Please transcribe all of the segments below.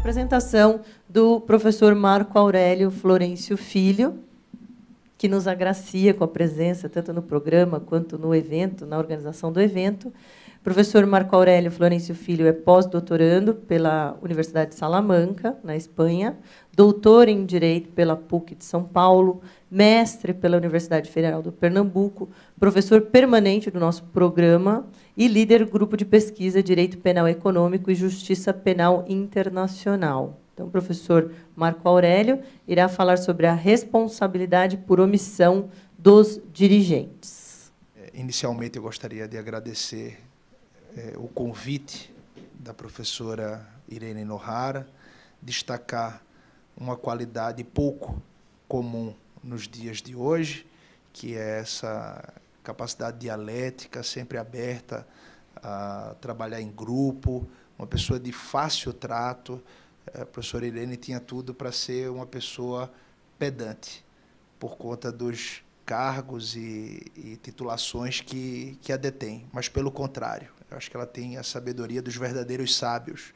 apresentação do professor Marco Aurélio Florencio Filho, que nos agracia com a presença tanto no programa quanto no evento, na organização do evento professor Marco Aurélio Florencio Filho é pós-doutorando pela Universidade de Salamanca, na Espanha, doutor em Direito pela PUC de São Paulo, mestre pela Universidade Federal do Pernambuco, professor permanente do nosso programa e líder do grupo de pesquisa Direito Penal Econômico e Justiça Penal Internacional. Então, o professor Marco Aurélio irá falar sobre a responsabilidade por omissão dos dirigentes. É, inicialmente, eu gostaria de agradecer é, o convite da professora Irene Nohara, destacar uma qualidade pouco comum nos dias de hoje, que é essa capacidade dialética, sempre aberta a trabalhar em grupo, uma pessoa de fácil trato. É, a professora Irene tinha tudo para ser uma pessoa pedante, por conta dos cargos e, e titulações que, que a detêm, mas pelo contrário, eu acho que ela tem a sabedoria dos verdadeiros sábios,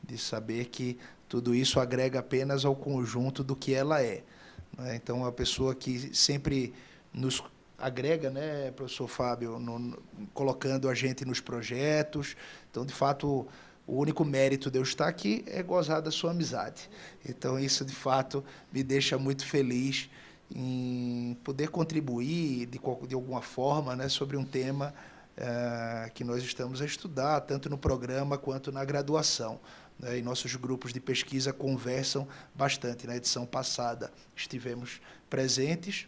de saber que tudo isso agrega apenas ao conjunto do que ela é. Né? Então, a pessoa que sempre nos agrega, né, professor Fábio, no, no, colocando a gente nos projetos. Então, de fato, o único mérito de eu estar aqui é gozar da sua amizade. Então, isso, de fato, me deixa muito feliz em poder contribuir de, de alguma forma né, sobre um tema eh, que nós estamos a estudar, tanto no programa quanto na graduação. Né, e nossos grupos de pesquisa conversam bastante. Na edição passada estivemos presentes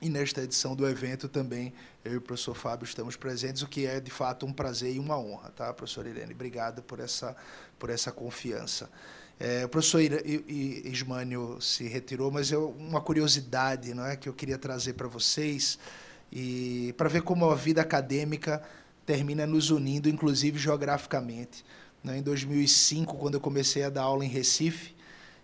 e nesta edição do evento também eu e o professor Fábio estamos presentes, o que é de fato um prazer e uma honra, tá, professora Irene? Obrigado por essa, por essa confiança. É, o professor Ismânio se retirou, mas é uma curiosidade não é, que eu queria trazer para vocês e para ver como a vida acadêmica termina nos unindo, inclusive geograficamente. Né. Em 2005, quando eu comecei a dar aula em Recife,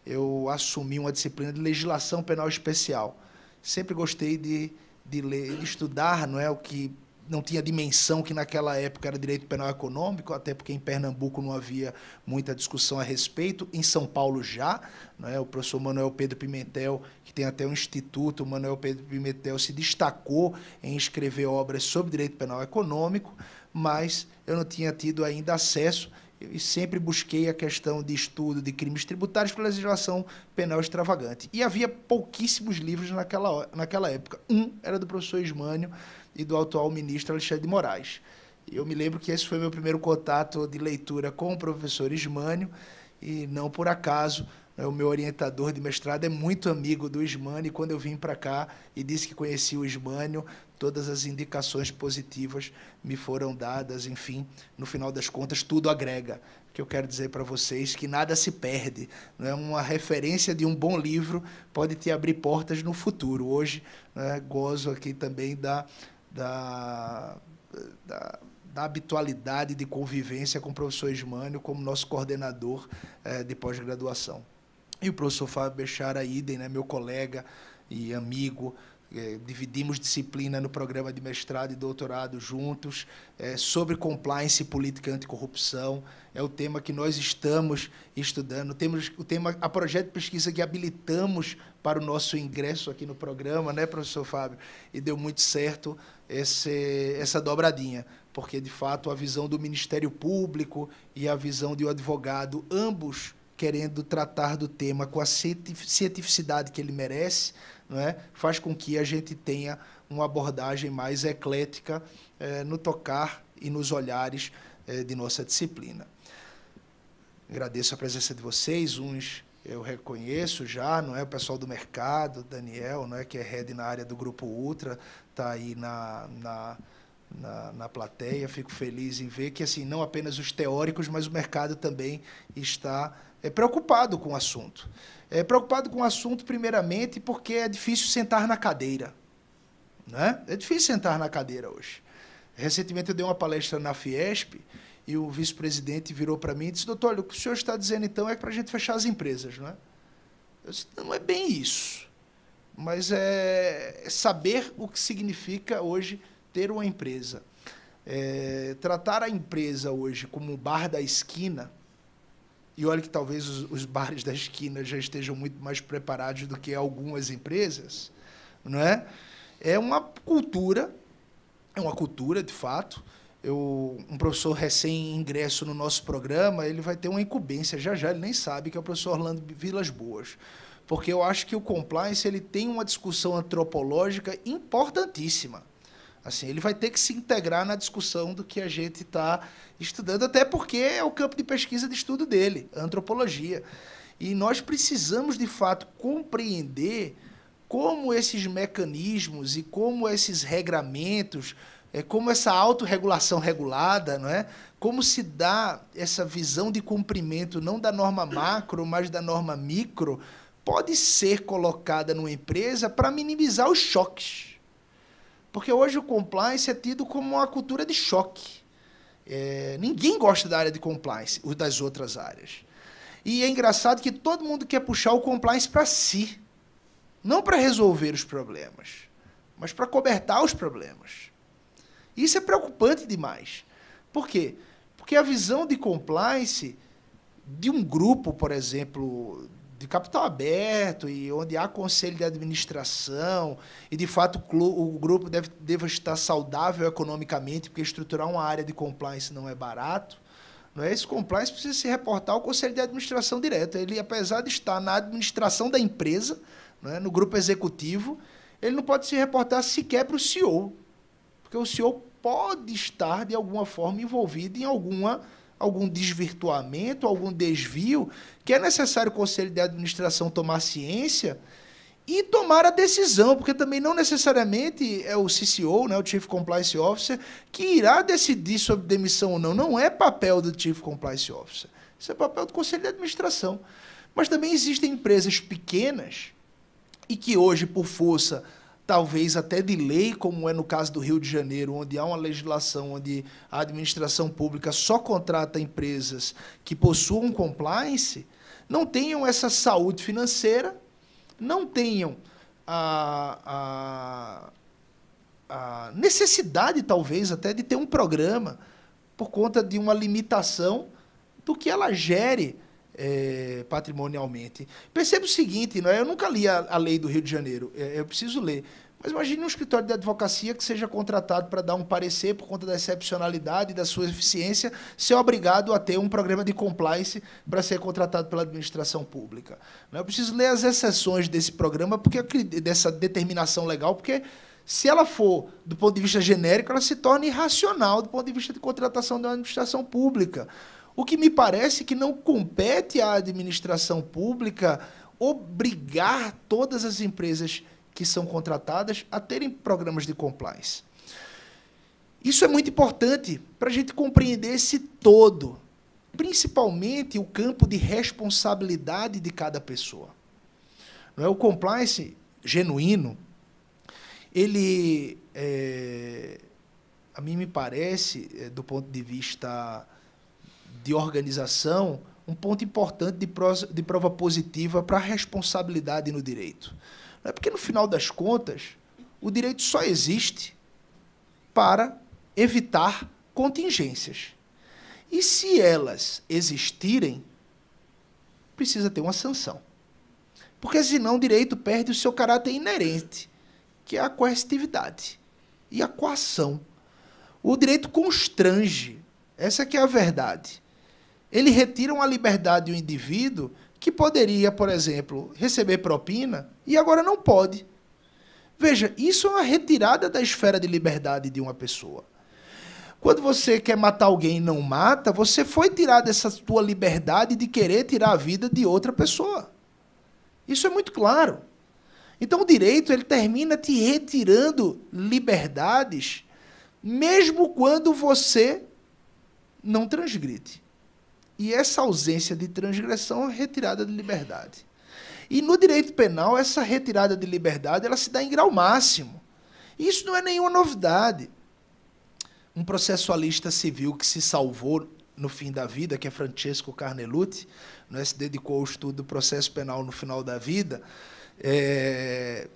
eu assumi uma disciplina de legislação penal especial. Sempre gostei de, de, ler, de estudar não é, o que não tinha dimensão que naquela época era direito penal econômico, até porque em Pernambuco não havia muita discussão a respeito, em São Paulo já, né? o professor Manuel Pedro Pimentel, que tem até um instituto, Manuel Pedro Pimentel se destacou em escrever obras sobre direito penal econômico, mas eu não tinha tido ainda acesso e sempre busquei a questão de estudo de crimes tributários pela legislação penal extravagante. E havia pouquíssimos livros naquela, naquela época. Um era do professor Ismânio, e do atual ministro Alexandre de Moraes. Eu me lembro que esse foi meu primeiro contato de leitura com o professor Ismânio, e não por acaso né, o meu orientador de mestrado é muito amigo do Ismânio, e quando eu vim para cá e disse que conheci o Ismânio, todas as indicações positivas me foram dadas, enfim, no final das contas, tudo agrega. O que eu quero dizer para vocês que nada se perde. Né? Uma referência de um bom livro pode te abrir portas no futuro. Hoje, né, gozo aqui também da da, da, da habitualidade de convivência com o professor Ismânio como nosso coordenador eh, de pós-graduação. E o professor Fábio Bechara Idem, né, meu colega e amigo, é, dividimos disciplina no programa de mestrado e doutorado juntos, é, sobre compliance e política anticorrupção, é o tema que nós estamos estudando. Temos o tema, a projeto de pesquisa que habilitamos para o nosso ingresso aqui no programa, né, professor Fábio? E deu muito certo esse, essa dobradinha, porque, de fato, a visão do Ministério Público e a visão de um advogado, ambos querendo tratar do tema com a cientificidade que ele merece, né, faz com que a gente tenha uma abordagem mais eclética eh, no tocar e nos olhares eh, de nossa disciplina. Agradeço a presença de vocês, uns eu reconheço já, não é o pessoal do mercado, Daniel, não é que é head na área do grupo Ultra, está aí na, na na, na plateia. Fico feliz em ver que assim não apenas os teóricos, mas o mercado também está é, preocupado com o assunto. É, preocupado com o assunto, primeiramente, porque é difícil sentar na cadeira. Né? É difícil sentar na cadeira hoje. Recentemente eu dei uma palestra na Fiesp e o vice-presidente virou para mim e disse: Doutor, o que o senhor está dizendo então é para a gente fechar as empresas, não é? Eu disse: Não é bem isso. Mas é, é saber o que significa hoje ter uma empresa. É, tratar a empresa hoje como um bar da esquina e olha que talvez os, os bares da esquina já estejam muito mais preparados do que algumas empresas, não é? É uma cultura, é uma cultura de fato. Eu, um professor recém-ingresso no nosso programa, ele vai ter uma incumbência já já, ele nem sabe que é o professor Orlando Vilas Boas. Porque eu acho que o compliance ele tem uma discussão antropológica importantíssima. Assim, ele vai ter que se integrar na discussão do que a gente está estudando, até porque é o campo de pesquisa de estudo dele, antropologia. E nós precisamos, de fato, compreender como esses mecanismos e como esses regramentos, é, como essa autorregulação regulada, não é? como se dá essa visão de cumprimento, não da norma macro, mas da norma micro, pode ser colocada numa empresa para minimizar os choques. Porque hoje o compliance é tido como uma cultura de choque. É, ninguém gosta da área de compliance, ou das outras áreas. E é engraçado que todo mundo quer puxar o compliance para si. Não para resolver os problemas, mas para cobertar os problemas. Isso é preocupante demais. Por quê? Porque a visão de compliance de um grupo, por exemplo, de capital aberto e onde há conselho de administração e de fato o grupo deve, deve estar saudável economicamente porque estruturar uma área de compliance não é barato não é esse compliance precisa se reportar ao conselho de administração direto ele apesar de estar na administração da empresa não é? no grupo executivo ele não pode se reportar sequer para o CEO porque o CEO pode estar de alguma forma envolvido em alguma algum desvirtuamento, algum desvio, que é necessário o conselho de administração tomar ciência e tomar a decisão, porque também não necessariamente é o CCO, né, o Chief Compliance Officer, que irá decidir sobre demissão ou não. Não é papel do Chief Compliance Officer. Isso é papel do conselho de administração. Mas também existem empresas pequenas e que hoje, por força talvez até de lei, como é no caso do Rio de Janeiro, onde há uma legislação onde a administração pública só contrata empresas que possuam compliance, não tenham essa saúde financeira, não tenham a, a, a necessidade, talvez, até de ter um programa por conta de uma limitação do que ela gere é, patrimonialmente. Perceba o seguinte, não é? eu nunca li a, a lei do Rio de Janeiro, é, eu preciso ler. Mas imagine um escritório de advocacia que seja contratado para dar um parecer por conta da excepcionalidade e da sua eficiência, ser obrigado a ter um programa de compliance para ser contratado pela administração pública. É? Eu preciso ler as exceções desse programa, porque dessa determinação legal, porque se ela for do ponto de vista genérico, ela se torna irracional do ponto de vista de contratação de uma administração pública. O que me parece que não compete à administração pública obrigar todas as empresas que são contratadas a terem programas de compliance. Isso é muito importante para a gente compreender esse todo, principalmente o campo de responsabilidade de cada pessoa. Não é o compliance genuíno, ele é, a mim me parece, eh, do ponto de vista de organização um ponto importante de, prosa, de prova positiva para a responsabilidade no direito. É porque, no final das contas, o direito só existe para evitar contingências. E se elas existirem, precisa ter uma sanção. Porque senão o direito perde o seu caráter inerente, que é a coercitividade e a coação. O direito constrange, essa que é a verdade. Ele retira uma liberdade do indivíduo que poderia, por exemplo, receber propina e agora não pode. Veja, isso é uma retirada da esfera de liberdade de uma pessoa. Quando você quer matar alguém e não mata, você foi tirado dessa tua liberdade de querer tirar a vida de outra pessoa. Isso é muito claro. Então o direito ele termina te retirando liberdades, mesmo quando você não transgride e essa ausência de transgressão é retirada de liberdade. E no direito penal, essa retirada de liberdade ela se dá em grau máximo. Isso não é nenhuma novidade. Um processualista civil que se salvou no fim da vida, que é Francesco Carnelutti, né, se dedicou ao estudo do processo penal no final da vida, é...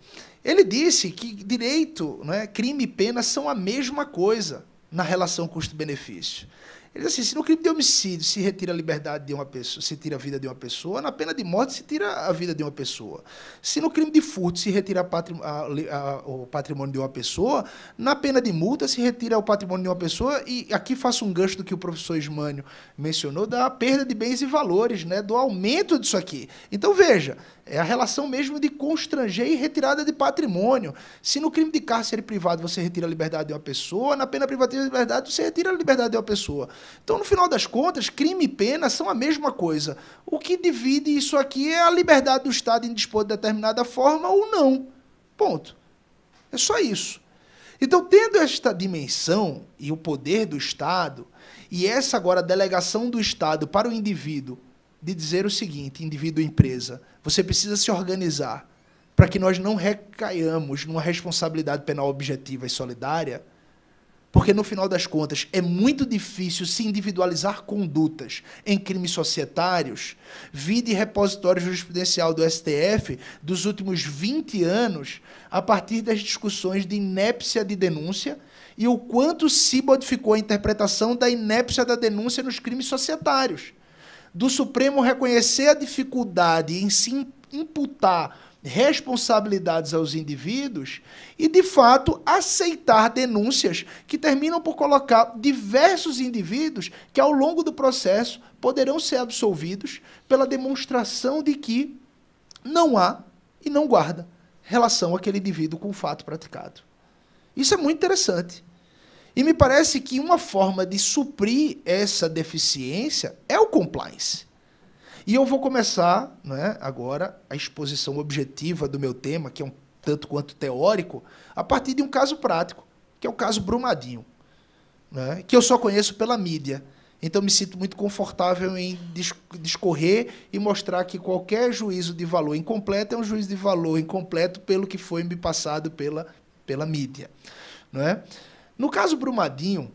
ele disse que direito, né, crime e pena são a mesma coisa na relação custo-benefício. Ele diz assim, se no crime de homicídio se retira a liberdade de uma pessoa, se tira a vida de uma pessoa, na pena de morte se tira a vida de uma pessoa. Se no crime de furto se retira a, a, o patrimônio de uma pessoa, na pena de multa se retira o patrimônio de uma pessoa, e aqui faço um gancho do que o professor Ismânio mencionou, da perda de bens e valores, né, do aumento disso aqui. Então veja, é a relação mesmo de constranger e retirada de patrimônio. Se no crime de cárcere privado você retira a liberdade de uma pessoa, na pena privativa de liberdade você retira a liberdade de uma pessoa. Então, no final das contas, crime e pena são a mesma coisa. O que divide isso aqui é a liberdade do Estado em dispor de determinada forma ou não. Ponto. É só isso. Então, tendo esta dimensão e o poder do Estado, e essa agora delegação do Estado para o indivíduo, de dizer o seguinte, indivíduo empresa, você precisa se organizar para que nós não recaiamos numa responsabilidade penal objetiva e solidária, porque, no final das contas, é muito difícil se individualizar condutas em crimes societários, vide repositório jurisprudencial do STF dos últimos 20 anos, a partir das discussões de inépcia de denúncia e o quanto se modificou a interpretação da inépcia da denúncia nos crimes societários. Do Supremo reconhecer a dificuldade em se imputar responsabilidades aos indivíduos e, de fato, aceitar denúncias que terminam por colocar diversos indivíduos que, ao longo do processo, poderão ser absolvidos pela demonstração de que não há e não guarda relação aquele indivíduo com o fato praticado. Isso é muito interessante. E me parece que uma forma de suprir essa deficiência é o compliance. E eu vou começar né, agora a exposição objetiva do meu tema, que é um tanto quanto teórico, a partir de um caso prático, que é o caso Brumadinho, né, que eu só conheço pela mídia. Então me sinto muito confortável em discorrer e mostrar que qualquer juízo de valor incompleto é um juízo de valor incompleto pelo que foi me passado pela, pela mídia. Não é? No caso Brumadinho,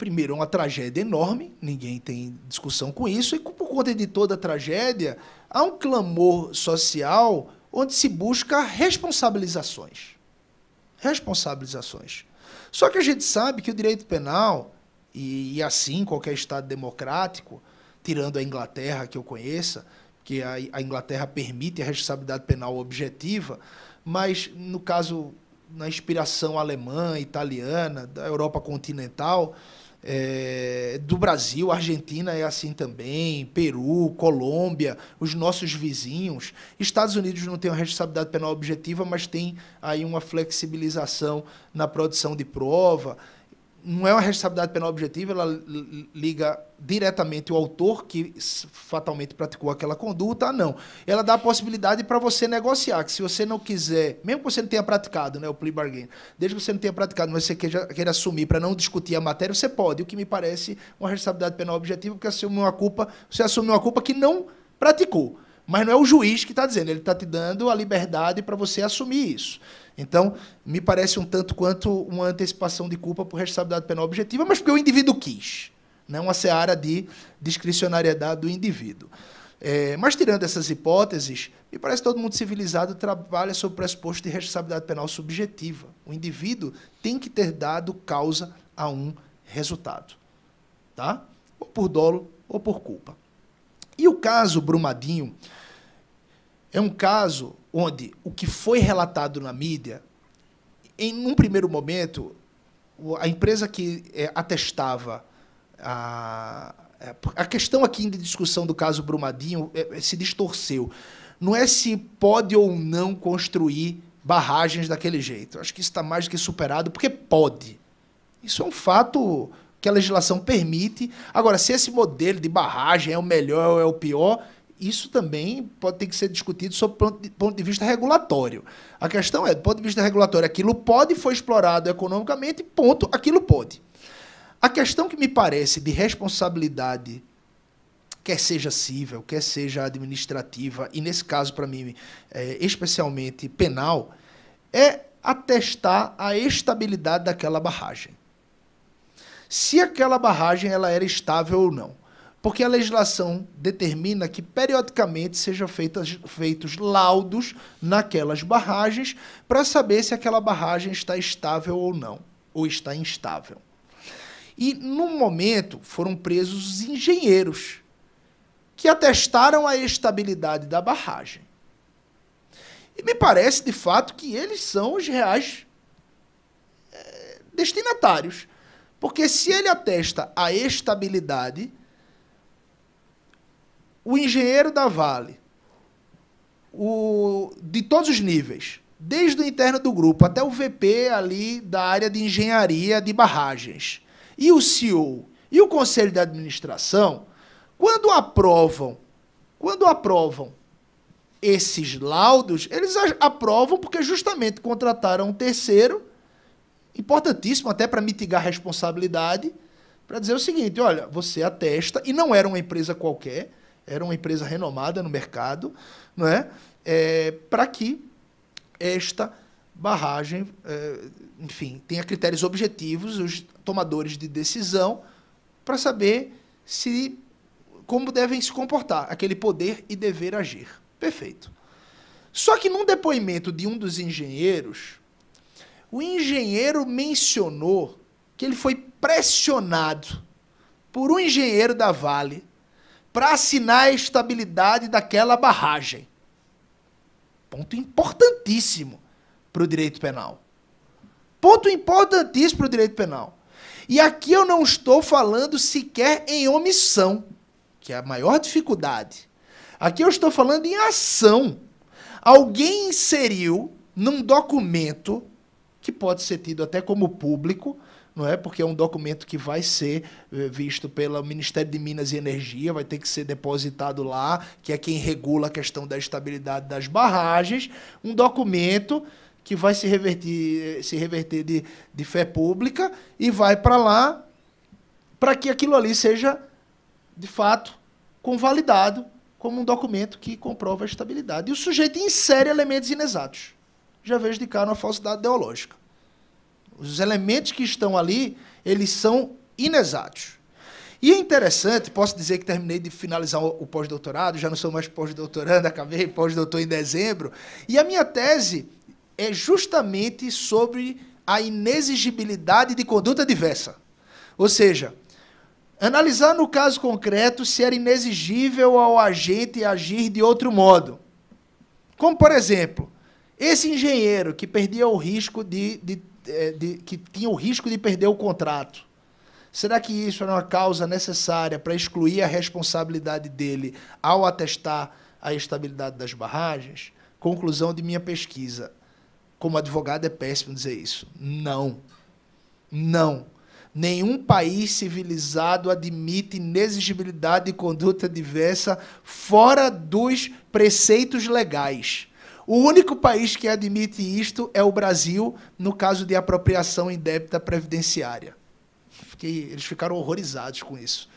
Primeiro, é uma tragédia enorme, ninguém tem discussão com isso, e por conta de toda a tragédia, há um clamor social onde se busca responsabilizações. Responsabilizações. Só que a gente sabe que o direito penal, e, e assim qualquer Estado democrático, tirando a Inglaterra que eu conheça, que a, a Inglaterra permite a responsabilidade penal objetiva, mas no caso, na inspiração alemã, italiana, da Europa continental, é, do Brasil, Argentina é assim também, Peru, Colômbia, os nossos vizinhos. Estados Unidos não tem uma responsabilidade penal objetiva, mas tem aí uma flexibilização na produção de prova não é uma responsabilidade penal objetiva, ela liga diretamente o autor que fatalmente praticou aquela conduta, não. Ela dá a possibilidade para você negociar, que se você não quiser, mesmo que você não tenha praticado né, o plea bargain, desde que você não tenha praticado, mas você queira, queira assumir para não discutir a matéria, você pode, o que me parece uma responsabilidade penal objetiva, porque assume uma culpa, você assume uma culpa que não praticou. Mas não é o juiz que está dizendo, ele está te dando a liberdade para você assumir isso. Então, me parece um tanto quanto uma antecipação de culpa por responsabilidade penal objetiva, mas porque o indivíduo quis. Né? Uma seara de discricionariedade do indivíduo. É, mas, tirando essas hipóteses, me parece que todo mundo civilizado trabalha sob o pressuposto de responsabilidade penal subjetiva. O indivíduo tem que ter dado causa a um resultado. Tá? Ou por dolo ou por culpa. E o caso Brumadinho é um caso onde o que foi relatado na mídia, em um primeiro momento, a empresa que é, atestava a, é, a questão aqui de discussão do caso Brumadinho é, é, se distorceu. Não é se pode ou não construir barragens daquele jeito. Acho que isso está mais do que superado, porque pode. Isso é um fato que a legislação permite. Agora, se esse modelo de barragem é o melhor ou é o pior, isso também pode ter que ser discutido sob ponto de vista regulatório. A questão é, do ponto de vista regulatório, aquilo pode foi explorado economicamente, ponto, aquilo pode. A questão que me parece de responsabilidade, quer seja civil, quer seja administrativa, e nesse caso, para mim, é, especialmente penal, é atestar a estabilidade daquela barragem. Se aquela barragem ela era estável ou não. Porque a legislação determina que periodicamente sejam feitos laudos naquelas barragens para saber se aquela barragem está estável ou não, ou está instável. E no momento foram presos os engenheiros que atestaram a estabilidade da barragem. E me parece de fato que eles são os reais eh, destinatários. Porque se ele atesta a estabilidade, o engenheiro da Vale, o, de todos os níveis, desde o interno do grupo até o VP ali da área de engenharia de barragens, e o CEO e o conselho de administração, quando aprovam, quando aprovam esses laudos, eles aprovam porque justamente contrataram um terceiro, importantíssimo até para mitigar a responsabilidade, para dizer o seguinte, olha, você atesta e não era uma empresa qualquer, era uma empresa renomada no mercado, não é? é para que esta barragem, é, enfim, tenha critérios objetivos, os tomadores de decisão, para saber se como devem se comportar, aquele poder e dever agir. Perfeito. Só que num depoimento de um dos engenheiros, o engenheiro mencionou que ele foi pressionado por um engenheiro da Vale para assinar a estabilidade daquela barragem. Ponto importantíssimo para o direito penal. Ponto importantíssimo para o direito penal. E aqui eu não estou falando sequer em omissão, que é a maior dificuldade. Aqui eu estou falando em ação. Alguém inseriu num documento, que pode ser tido até como público, não é? Porque é um documento que vai ser eh, visto pelo Ministério de Minas e Energia, vai ter que ser depositado lá, que é quem regula a questão da estabilidade das barragens, um documento que vai se reverter, eh, se reverter de, de fé pública e vai para lá para que aquilo ali seja, de fato, convalidado como um documento que comprova a estabilidade. E o sujeito insere elementos inexatos. Já vejo de cara uma falsidade ideológica. Os elementos que estão ali, eles são inexatos. E é interessante, posso dizer que terminei de finalizar o pós-doutorado, já não sou mais pós-doutorando, acabei pós-doutor em dezembro, e a minha tese é justamente sobre a inexigibilidade de conduta diversa. Ou seja, analisar no caso concreto se era inexigível ao agente agir de outro modo. Como, por exemplo, esse engenheiro que perdia o risco de, de é, de, que tinha o risco de perder o contrato. Será que isso era é uma causa necessária para excluir a responsabilidade dele ao atestar a estabilidade das barragens? Conclusão de minha pesquisa. Como advogado é péssimo dizer isso. Não. Não. Nenhum país civilizado admite inexigibilidade de conduta diversa fora dos preceitos legais. O único país que admite isto é o Brasil, no caso de apropriação débita previdenciária. Fiquei, eles ficaram horrorizados com isso.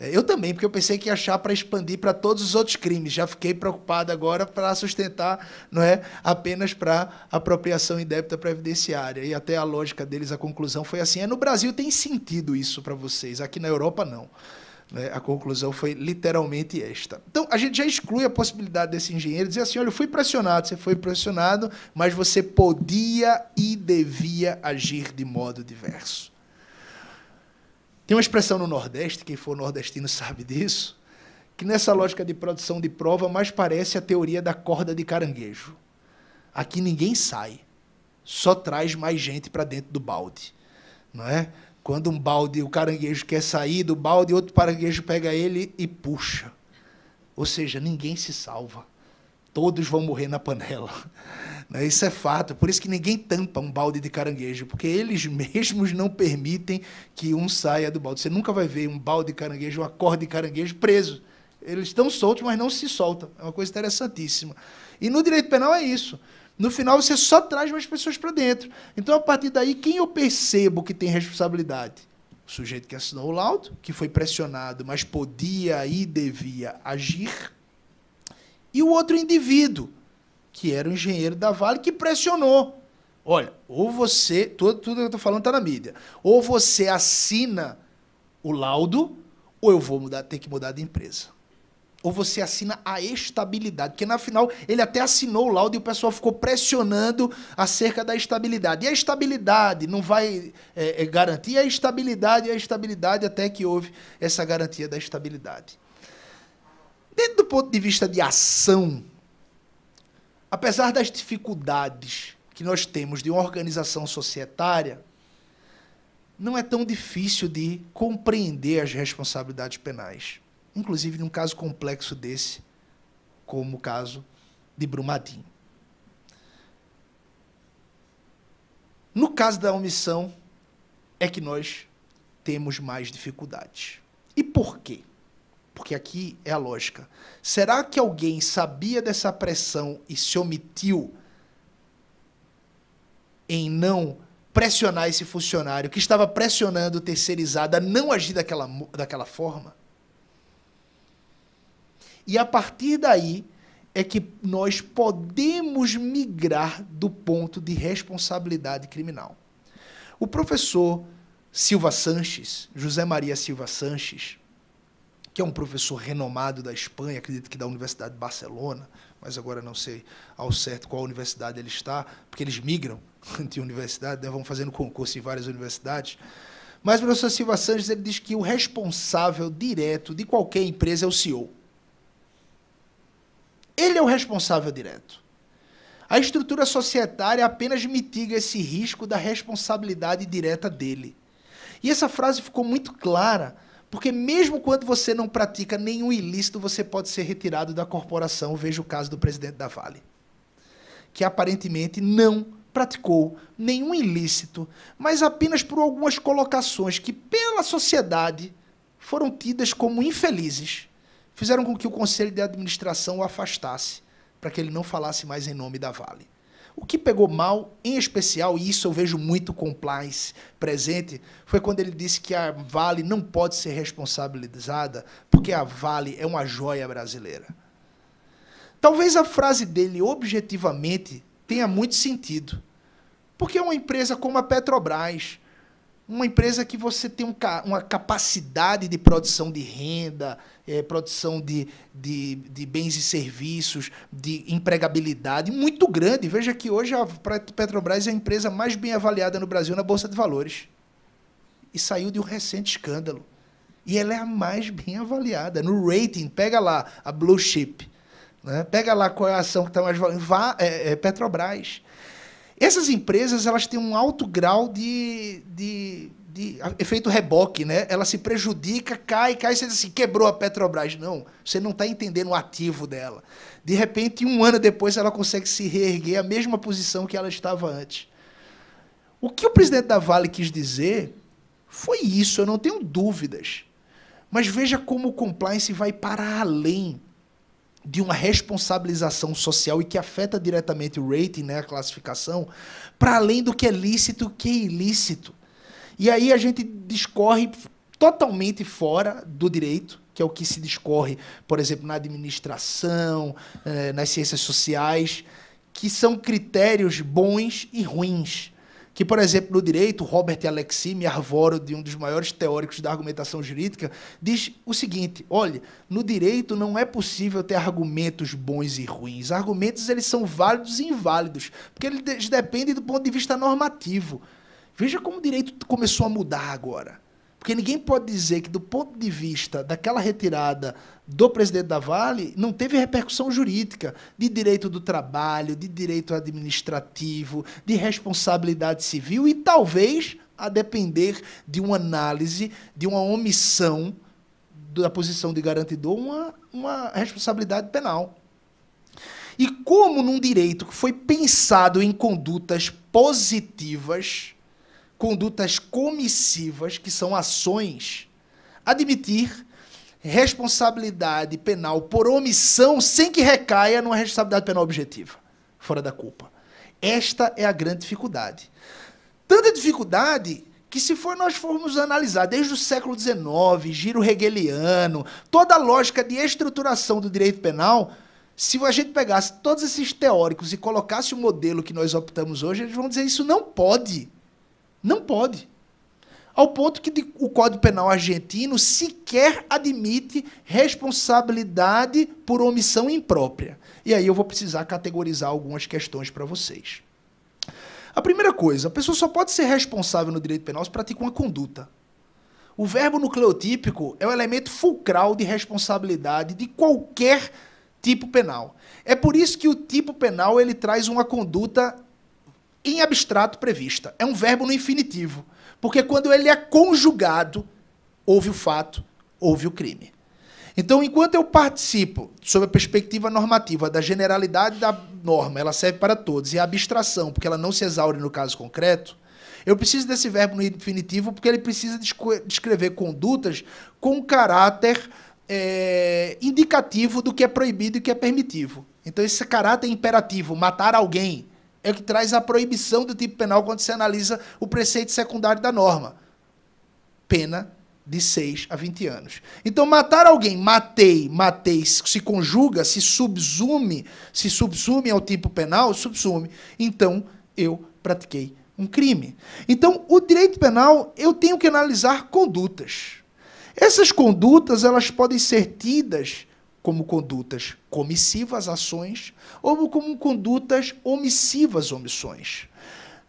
É, eu também, porque eu pensei que ia achar para expandir para todos os outros crimes. Já fiquei preocupado agora para sustentar, não é apenas para apropriação indébita previdenciária. E até a lógica deles, a conclusão foi assim: é no Brasil tem sentido isso para vocês, aqui na Europa não. Né? A conclusão foi literalmente esta. Então, a gente já exclui a possibilidade desse engenheiro dizer assim: olha, eu fui pressionado, você foi pressionado, mas você podia e devia agir de modo diverso. Tem uma expressão no Nordeste, quem for nordestino sabe disso, que nessa lógica de produção de prova mais parece a teoria da corda de caranguejo. Aqui ninguém sai, só traz mais gente para dentro do balde, não é? Quando um balde, o caranguejo quer sair do balde, outro caranguejo pega ele e puxa. Ou seja, ninguém se salva. Todos vão morrer na panela. Né? Isso é fato. Por isso que ninguém tampa um balde de caranguejo, porque eles mesmos não permitem que um saia do balde. Você nunca vai ver um balde de caranguejo, uma corda de caranguejo preso. Eles estão soltos, mas não se soltam. É uma coisa interessantíssima. E no direito penal é isso. No final, você só traz mais pessoas para dentro. Então, a partir daí, quem eu percebo que tem responsabilidade? O sujeito que assinou o laudo, que foi pressionado, mas podia e devia agir. E o outro indivíduo, que era o engenheiro da Vale, que pressionou. Olha, ou você. Tudo, tudo que eu estou falando está na mídia. Ou você assina o laudo, ou eu vou mudar, ter que mudar de empresa ou você assina a estabilidade. Porque na final ele até assinou o laudo e o pessoal ficou pressionando acerca da estabilidade. E a estabilidade não vai é, é, garantir a estabilidade, e a estabilidade até que houve essa garantia da estabilidade. Dentro do ponto de vista de ação, apesar das dificuldades que nós temos de uma organização societária, não é tão difícil de compreender as responsabilidades penais inclusive num caso complexo desse, como o caso de Brumadinho. No caso da omissão, é que nós temos mais dificuldades. E por quê? Porque aqui é a lógica. Será que alguém sabia dessa pressão e se omitiu em não pressionar esse funcionário que estava pressionando o terceirizado a não agir daquela, daquela forma? E a partir daí é que nós podemos migrar do ponto de responsabilidade criminal. O professor Silva Sanches, José Maria Silva Sanches, que é um professor renomado da Espanha, acredito que da Universidade de Barcelona, mas agora não sei ao certo qual universidade ele está, porque eles migram de universidade, né? vão fazendo concurso em várias universidades. Mas o professor Silva Sanches ele diz que o responsável direto de qualquer empresa é o CEO. Ele é o responsável direto. A estrutura societária apenas mitiga esse risco da responsabilidade direta dele. E essa frase ficou muito clara, porque mesmo quando você não pratica nenhum ilícito, você pode ser retirado da corporação. Veja o caso do presidente da Vale, que aparentemente não praticou nenhum ilícito, mas apenas por algumas colocações que pela sociedade foram tidas como infelizes fizeram com que o conselho de administração o afastasse, para que ele não falasse mais em nome da Vale. O que pegou mal, em especial, e isso eu vejo muito compliance presente, foi quando ele disse que a Vale não pode ser responsabilizada, porque a Vale é uma joia brasileira. Talvez a frase dele, objetivamente, tenha muito sentido. Porque é uma empresa como a Petrobras, uma empresa que você tem um, uma capacidade de produção de renda, é, produção de, de, de, bens e serviços, de empregabilidade muito grande. Veja que hoje a Petrobras é a empresa mais bem avaliada no Brasil na Bolsa de Valores. E saiu de um recente escândalo. E ela é a mais bem avaliada. No rating, pega lá a Blue Chip. Né? Pega lá qual é a ação que está mais valendo. Vá, é, é Petrobras. Essas empresas elas têm um alto grau de, de, de efeito reboque, né? Ela se prejudica, cai, cai, você diz assim, quebrou a Petrobras. Não, você não está entendendo o ativo dela. De repente, um ano depois, ela consegue se reerguer à mesma posição que ela estava antes. O que o presidente da Vale quis dizer foi isso, eu não tenho dúvidas. Mas veja como o compliance vai para além de uma responsabilização social e que afeta diretamente o rating, né, a classificação, para além do que é lícito, o que é ilícito. E aí a gente discorre totalmente fora do direito, que é o que se discorre, por exemplo, na administração, eh, nas ciências sociais, que são critérios bons e ruins que, por exemplo, no direito, Robert Alexi, me arvoro de um dos maiores teóricos da argumentação jurídica, diz o seguinte: olha, no direito não é possível ter argumentos bons e ruins. Argumentos eles são válidos e inválidos, porque eles dependem do ponto de vista normativo. Veja como o direito começou a mudar agora. Porque ninguém pode dizer que, do ponto de vista daquela retirada do presidente da Vale, não teve repercussão jurídica de direito do trabalho, de direito administrativo, de responsabilidade civil e talvez a depender de uma análise, de uma omissão da posição de garantidor, uma, uma responsabilidade penal. E como num direito que foi pensado em condutas positivas condutas comissivas, que são ações, admitir responsabilidade penal por omissão sem que recaia numa responsabilidade penal objetiva, fora da culpa. Esta é a grande dificuldade. Tanta dificuldade que se for nós formos analisar desde o século XIX, giro hegeliano, toda a lógica de estruturação do direito penal, se a gente pegasse todos esses teóricos e colocasse o modelo que nós optamos hoje, eles vão dizer isso não pode. Não pode. Ao ponto que o Código Penal argentino sequer admite responsabilidade por omissão imprópria. E aí eu vou precisar categorizar algumas questões para vocês. A primeira coisa, a pessoa só pode ser responsável no direito penal se pratica uma conduta. O verbo nucleotípico é o um elemento fulcral de responsabilidade de qualquer tipo penal. É por isso que o tipo penal ele traz uma conduta em abstrato prevista. É um verbo no infinitivo. Porque quando ele é conjugado, houve o fato, houve o crime. Então, enquanto eu participo, sob a perspectiva normativa, da generalidade da norma, ela serve para todos, e a abstração, porque ela não se exaure no caso concreto, eu preciso desse verbo no infinitivo porque ele precisa descrever condutas com caráter é, indicativo do que é proibido e que é permitivo. Então, esse caráter imperativo, matar alguém, é o que traz a proibição do tipo penal quando se analisa o preceito secundário da norma. Pena de 6 a 20 anos. Então, matar alguém, matei, matei, se conjuga, se subsume, se subsume ao tipo penal, subsume. Então, eu pratiquei um crime. Então, o direito penal, eu tenho que analisar condutas. Essas condutas, elas podem ser tidas como condutas comissivas, ações, ou como condutas omissivas, omissões.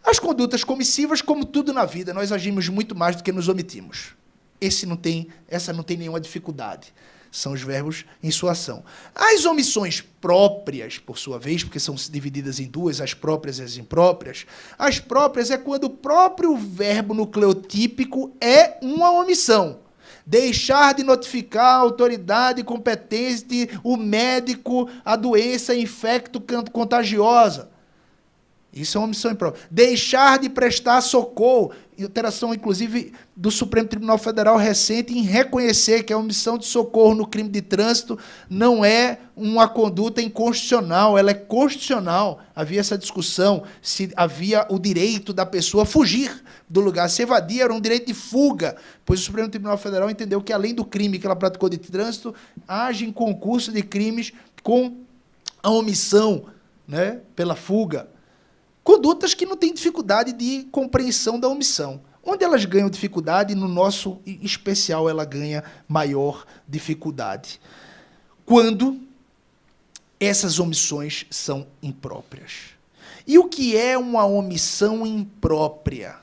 As condutas comissivas, como tudo na vida, nós agimos muito mais do que nos omitimos. Esse não tem, essa não tem nenhuma dificuldade. São os verbos em sua ação. As omissões próprias, por sua vez, porque são divididas em duas, as próprias e as impróprias. As próprias é quando o próprio verbo nucleotípico é uma omissão deixar de notificar a autoridade competente, o médico, a doença infecto-contagiosa. Isso é uma omissão imprópria. Deixar de prestar socorro, alteração inclusive do Supremo Tribunal Federal recente em reconhecer que é a omissão de socorro no crime de trânsito não é uma conduta inconstitucional, ela é constitucional. Havia essa discussão se havia o direito da pessoa fugir do lugar. Se evadir era um direito de fuga, pois o Supremo Tribunal Federal entendeu que além do crime que ela praticou de trânsito, age em concurso de crimes com a omissão né, pela fuga. Condutas que não têm dificuldade de compreensão da omissão. Onde elas ganham dificuldade, no nosso especial ela ganha maior dificuldade. Quando essas omissões são impróprias. E o que é uma omissão imprópria?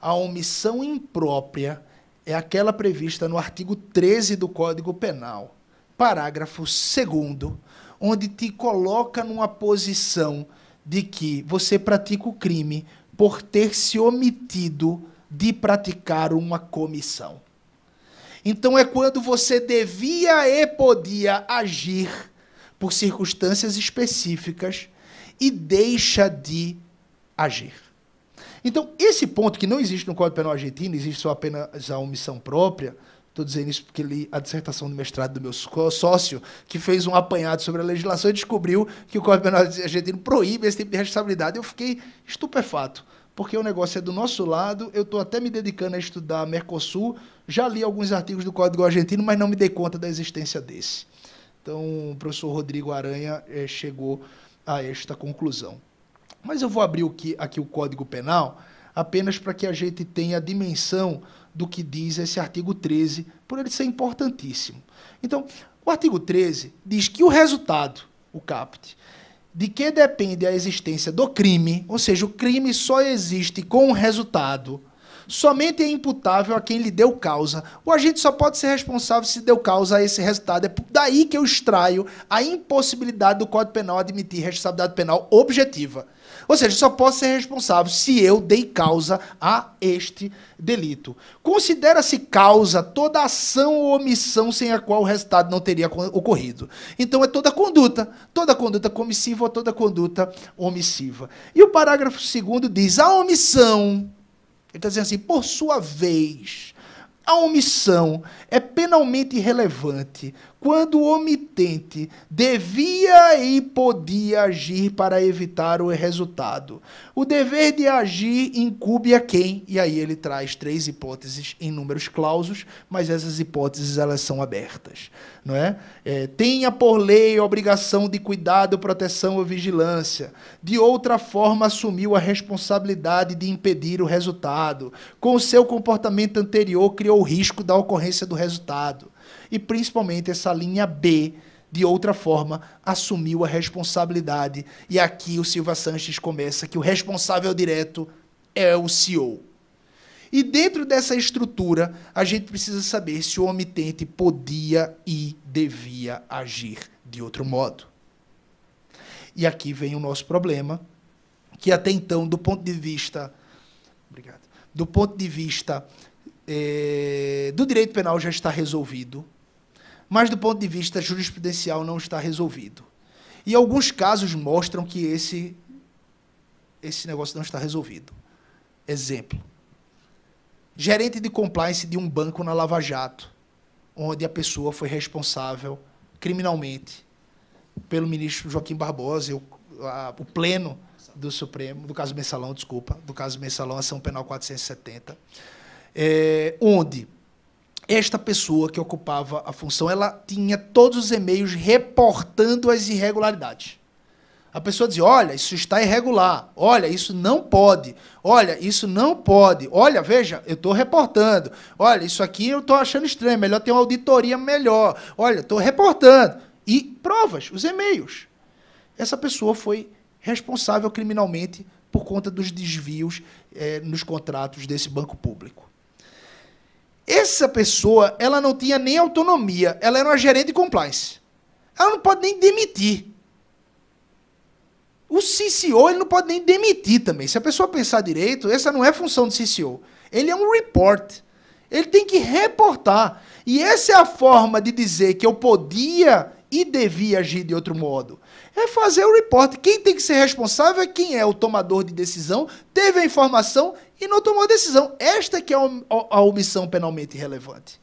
A omissão imprópria é aquela prevista no artigo 13 do Código Penal, parágrafo 2, onde te coloca numa posição de que você pratica o crime por ter se omitido de praticar uma comissão. Então é quando você devia e podia agir por circunstâncias específicas e deixa de agir. Então, esse ponto que não existe no Código Penal argentino, existe só apenas a omissão própria, Estou dizendo isso porque li a dissertação do mestrado do meu sócio, que fez um apanhado sobre a legislação e descobriu que o Código Penal argentino proíbe esse tipo de responsabilidade. Eu fiquei estupefato porque o negócio é do nosso lado. Eu estou até me dedicando a estudar Mercosul. Já li alguns artigos do Código Argentino, mas não me dei conta da existência desse. Então, o professor Rodrigo Aranha eh, chegou a esta conclusão. Mas eu vou abrir aqui, aqui o Código Penal apenas para que a gente tenha a dimensão do que diz esse artigo 13, por ele ser importantíssimo. Então, o artigo 13 diz que o resultado, o caput, de que depende a existência do crime, ou seja, o crime só existe com o resultado somente é imputável a quem lhe deu causa. O agente só pode ser responsável se deu causa a esse resultado. É daí que eu extraio a impossibilidade do Código Penal admitir responsabilidade penal objetiva. Ou seja, só posso ser responsável se eu dei causa a este delito. Considera-se causa toda ação ou omissão sem a qual o resultado não teria ocorrido. Então é toda conduta, toda conduta comissiva ou toda conduta omissiva. E o parágrafo 2 diz: a omissão ele está dizendo assim: por sua vez, a omissão é penalmente relevante quando o omitente devia e podia agir para evitar o resultado. O dever de agir incube a quem? E aí ele traz três hipóteses em números clausos, mas essas hipóteses elas são abertas. Não é? é tenha por lei a obrigação de cuidado, proteção ou vigilância. De outra forma, assumiu a responsabilidade de impedir o resultado. Com o seu comportamento anterior, criou o risco da ocorrência do resultado e principalmente essa linha B, de outra forma, assumiu a responsabilidade. E aqui o Silva Sanches começa que o responsável direto é o CEO. E dentro dessa estrutura, a gente precisa saber se o omitente podia e devia agir de outro modo. E aqui vem o nosso problema, que até então, do ponto de vista. Obrigado. Do ponto de vista é, do direito penal já está resolvido, mas do ponto de vista jurisprudencial não está resolvido. E alguns casos mostram que esse, esse negócio não está resolvido. Exemplo: gerente de compliance de um banco na Lava Jato, onde a pessoa foi responsável criminalmente pelo ministro Joaquim Barbosa, o, a, o pleno do Supremo, do caso Mensalão, desculpa, do caso Mensalão, ação penal 470, é, onde esta pessoa que ocupava a função, ela tinha todos os e-mails reportando as irregularidades. A pessoa dizia: olha, isso está irregular, olha, isso não pode, olha, isso não pode, olha, veja, eu estou reportando, olha, isso aqui eu estou achando estranho, é melhor ter uma auditoria melhor, olha, estou reportando. E provas, os e-mails. Essa pessoa foi responsável criminalmente por conta dos desvios eh, nos contratos desse banco público. Essa pessoa, ela não tinha nem autonomia, ela era uma gerente de compliance. Ela não pode nem demitir. O CCO, ele não pode nem demitir também. Se a pessoa pensar direito, essa não é função do CCO. Ele é um report. Ele tem que reportar. E essa é a forma de dizer que eu podia e devia agir de outro modo. É fazer o report. Quem tem que ser responsável é quem é o tomador de decisão, teve a informação e não tomou decisão. Esta que é a omissão penalmente relevante.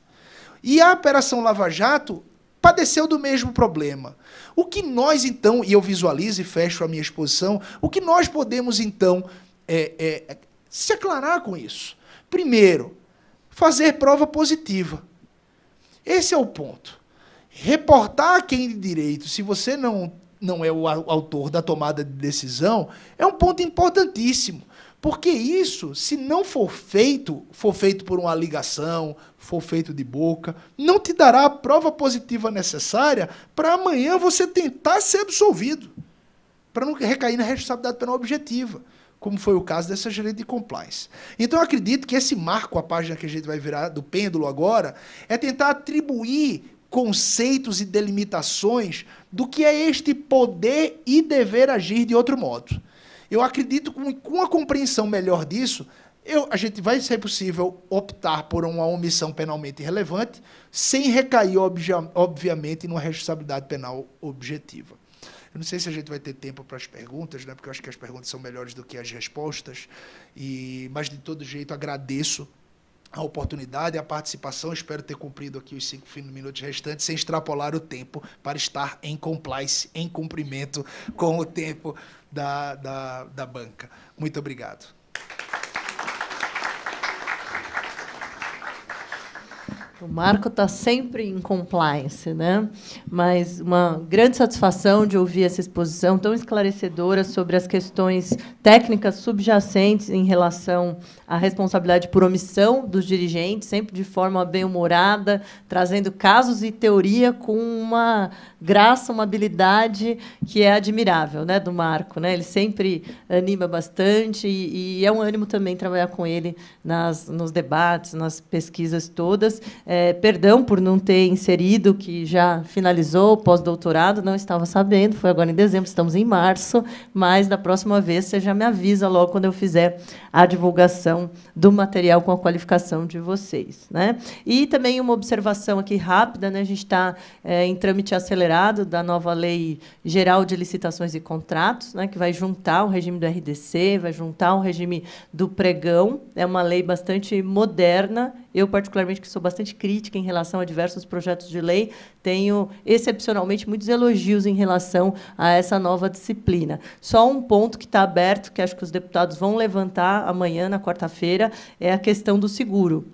E a Operação Lava Jato padeceu do mesmo problema. O que nós, então, e eu visualizo e fecho a minha exposição, o que nós podemos, então, é, é, se aclarar com isso? Primeiro, fazer prova positiva. Esse é o ponto. Reportar quem de direito, se você não, não é o autor da tomada de decisão, é um ponto importantíssimo. Porque isso, se não for feito, for feito por uma ligação, for feito de boca, não te dará a prova positiva necessária para amanhã você tentar ser absolvido, para não recair na responsabilidade penal objetiva, como foi o caso dessa gerente de compliance. Então eu acredito que esse marco, a página que a gente vai virar do pêndulo agora, é tentar atribuir conceitos e delimitações do que é este poder e dever agir de outro modo. Eu acredito que com a compreensão melhor disso, eu, a gente vai, ser possível, optar por uma omissão penalmente relevante, sem recair, obja, obviamente, numa responsabilidade penal objetiva. Eu não sei se a gente vai ter tempo para as perguntas, né? porque eu acho que as perguntas são melhores do que as respostas, e mas, de todo jeito, agradeço a oportunidade, a participação. Espero ter cumprido aqui os cinco minutos restantes, sem extrapolar o tempo, para estar em compliance, em cumprimento com o tempo da, da, da banca. Muito obrigado. O Marco está sempre em compliance, né? Mas uma grande satisfação de ouvir essa exposição tão esclarecedora sobre as questões técnicas subjacentes em relação à responsabilidade por omissão dos dirigentes, sempre de forma bem humorada, trazendo casos e teoria com uma graça, uma habilidade que é admirável, né, do Marco, né? Ele sempre anima bastante e, e é um ânimo também trabalhar com ele nas nos debates, nas pesquisas todas. É, é, perdão por não ter inserido que já finalizou o pós-doutorado, não estava sabendo, foi agora em dezembro, estamos em março, mas da próxima vez você já me avisa logo quando eu fizer a divulgação do material com a qualificação de vocês. Né? E também uma observação aqui rápida, né? a gente está é, em trâmite acelerado da nova Lei Geral de Licitações e Contratos, né? que vai juntar o regime do RDC, vai juntar o regime do pregão, é uma lei bastante moderna eu, particularmente, que sou bastante crítica em relação a diversos projetos de lei, tenho excepcionalmente muitos elogios em relação a essa nova disciplina. Só um ponto que está aberto, que acho que os deputados vão levantar amanhã, na quarta-feira, é a questão do seguro.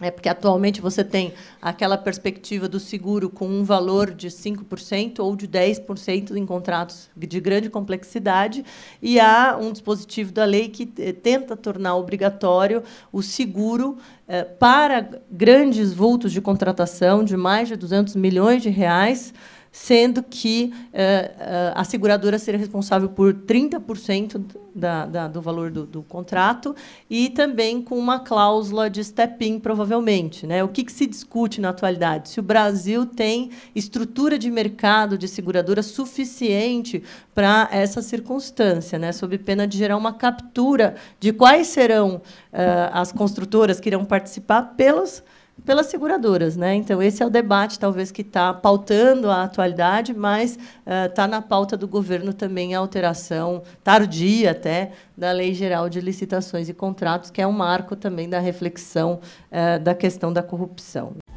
É porque atualmente você tem aquela perspectiva do seguro com um valor de 5% ou de 10% em contratos de grande complexidade, e há um dispositivo da lei que eh, tenta tornar obrigatório o seguro eh, para grandes vultos de contratação de mais de 200 milhões de reais sendo que eh, eh, a seguradora seria responsável por 30% da, da, do valor do, do, contrato e também com uma cláusula de step-in, provavelmente. Né? O que, que, se discute na atualidade? Se o Brasil tem estrutura de mercado de seguradora suficiente para essa circunstância, né? sob pena de gerar uma captura de quais serão eh, as construtoras que irão participar pelas pelas seguradoras. Né? Então, esse é o debate, talvez, que está pautando a atualidade, mas está eh, uh, na pauta do governo também a alteração, tardia até, da Lei Geral de Licitações e Contratos, que é um marco também da reflexão uh, da questão da corrupção.